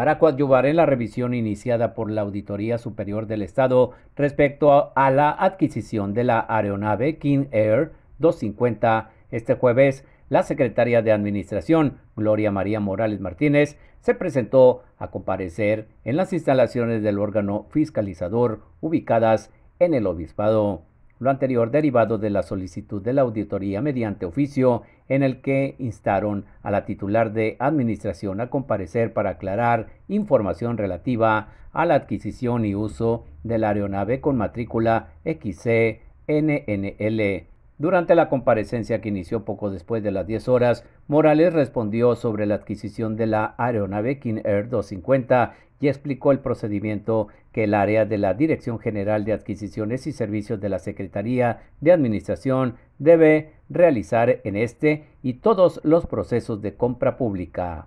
para coadyuvar en la revisión iniciada por la Auditoría Superior del Estado respecto a la adquisición de la aeronave King Air 250 este jueves la secretaria de Administración, Gloria María Morales Martínez, se presentó a comparecer en las instalaciones del órgano fiscalizador ubicadas en el obispado lo anterior derivado de la solicitud de la auditoría mediante oficio en el que instaron a la titular de Administración a comparecer para aclarar información relativa a la adquisición y uso de la aeronave con matrícula XCNNL durante la comparecencia que inició poco después de las 10 horas, Morales respondió sobre la adquisición de la aeronave King Air 250 y explicó el procedimiento que el área de la Dirección General de Adquisiciones y Servicios de la Secretaría de Administración debe realizar en este y todos los procesos de compra pública.